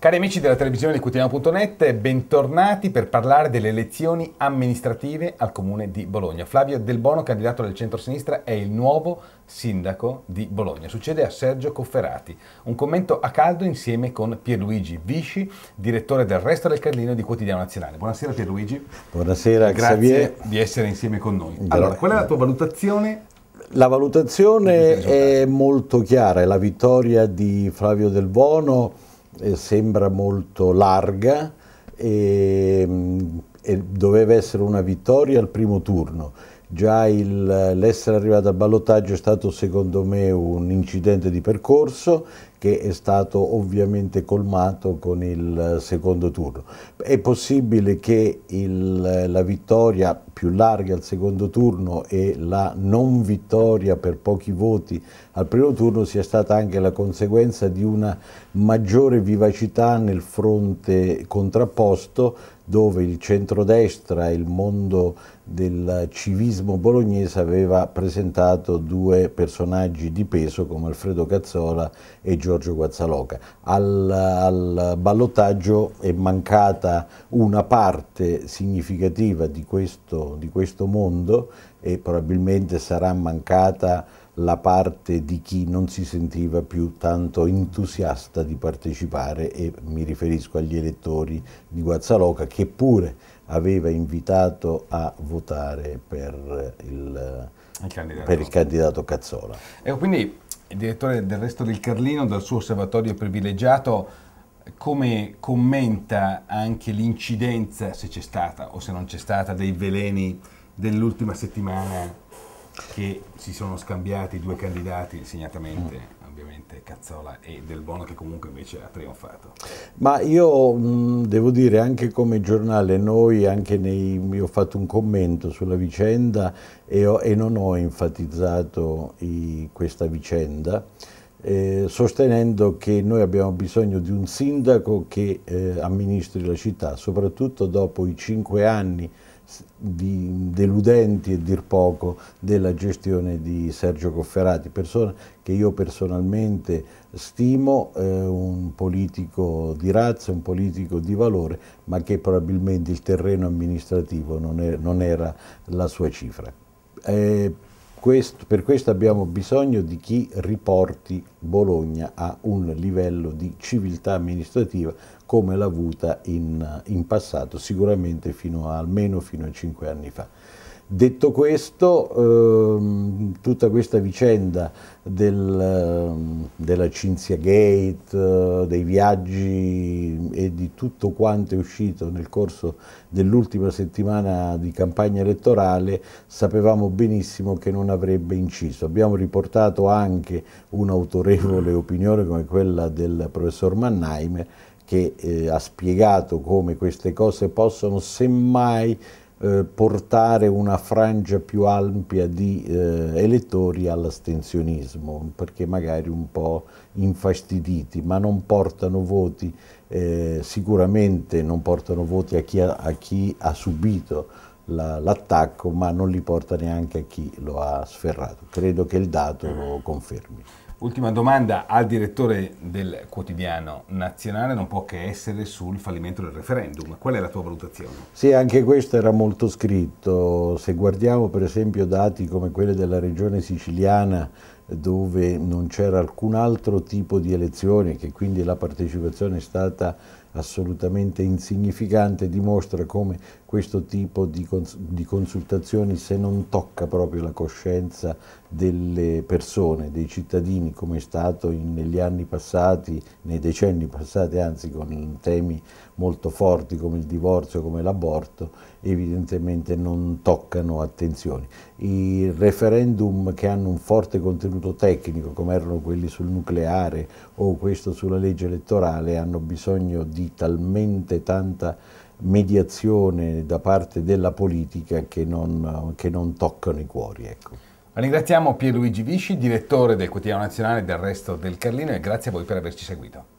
Cari amici della televisione di quotidiano.net, bentornati per parlare delle elezioni amministrative al comune di Bologna. Flavio Del Bono, candidato del centro-sinistra, è il nuovo sindaco di Bologna. Succede a Sergio Cofferati. Un commento a caldo insieme con Pierluigi Visci, direttore del Resto del Carlino di Quotidiano Nazionale. Buonasera Pierluigi. Buonasera Grazie Xavier. di essere insieme con noi. Allora, qual è la tua valutazione la valutazione è molto chiara, è la vittoria di Flavio Del Bono eh, sembra molto larga e ehm, e doveva essere una vittoria al primo turno. Già il, l'essere arrivato al ballottaggio è stato secondo me un incidente di percorso che è stato ovviamente colmato con il secondo turno. È possibile che il, la vittoria più larga al secondo turno e la non vittoria per pochi voti al primo turno sia stata anche la conseguenza di una maggiore vivacità nel fronte contrapposto dove il centrodestra e il mondo del civismo bolognese aveva presentato due personaggi di peso come Alfredo Cazzola e Giorgio Guazzaloca. Al, al ballottaggio è mancata una parte significativa di questo, di questo mondo e probabilmente sarà mancata la parte di chi non si sentiva più tanto entusiasta di partecipare e mi riferisco agli elettori di Guazzaloca che pure aveva invitato a votare per il, il, candidato. Per il candidato Cazzola. E quindi il direttore del resto del Carlino, dal suo osservatorio privilegiato, come commenta anche l'incidenza, se c'è stata o se non c'è stata, dei veleni dell'ultima settimana che si sono scambiati due candidati, segnatamente mm. ovviamente Cazzola e Del Bono che comunque invece ha trionfato. Ma io mh, devo dire anche come giornale, noi anche nei, ho fatto un commento sulla vicenda e, ho, e non ho enfatizzato i, questa vicenda. Eh, sostenendo che noi abbiamo bisogno di un sindaco che eh, amministri la città, soprattutto dopo i cinque anni di, deludenti e dir poco della gestione di Sergio Cofferati, persona che io personalmente stimo, eh, un politico di razza, un politico di valore, ma che probabilmente il terreno amministrativo non, è, non era la sua cifra. Eh, questo, per questo abbiamo bisogno di chi riporti Bologna a un livello di civiltà amministrativa come l'ha avuta in, in passato, sicuramente fino a, almeno fino a cinque anni fa. Detto questo, ehm, tutta questa vicenda del, ehm, della Cinzia Gate, eh, dei viaggi e di tutto quanto è uscito nel corso dell'ultima settimana di campagna elettorale, sapevamo benissimo che non avrebbe inciso. Abbiamo riportato anche un'autorevole opinione come quella del professor Mannheimer che eh, ha spiegato come queste cose possono semmai eh, portare una frangia più ampia di eh, elettori all'astensionismo, perché magari un po' infastiditi, ma non portano voti, eh, sicuramente non portano voti a chi ha, a chi ha subito l'attacco, ma non li porta neanche a chi lo ha sferrato. Credo che il dato lo confermi. Ultima domanda al direttore del quotidiano nazionale non può che essere sul fallimento del referendum. Qual è la tua valutazione? Sì, anche questo era molto scritto. Se guardiamo per esempio dati come quelli della regione siciliana dove non c'era alcun altro tipo di elezione, che quindi la partecipazione è stata assolutamente insignificante, dimostra come questo tipo di, cons di, consultazioni, se non tocca proprio la coscienza delle persone, dei cittadini, come è stato in, negli anni passati, nei decenni passati, anzi con temi molto forti come il divorzio, come l'aborto, evidentemente non toccano attenzioni. I referendum che hanno un forte contenuto contenuto tecnico come erano quelli sul nucleare o questo sulla legge elettorale hanno bisogno di talmente tanta mediazione da parte della politica che non, che non toccano i cuori. Ecco. Ringraziamo Pierluigi Visci, direttore del quotidiano nazionale del resto del Carlino e grazie a voi per averci seguito.